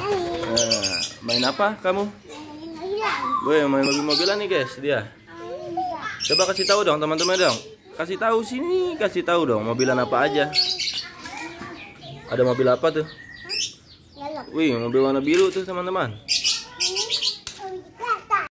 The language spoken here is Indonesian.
Eh, main apa kamu? Gue main mobil-mobilan nih guys dia. Coba kasih tahu dong teman-teman dong. Kasih tahu sini, kasih tahu dong mobilan apa aja. Ada mobil apa tuh? Wih, mobil warna biru tuh teman-teman.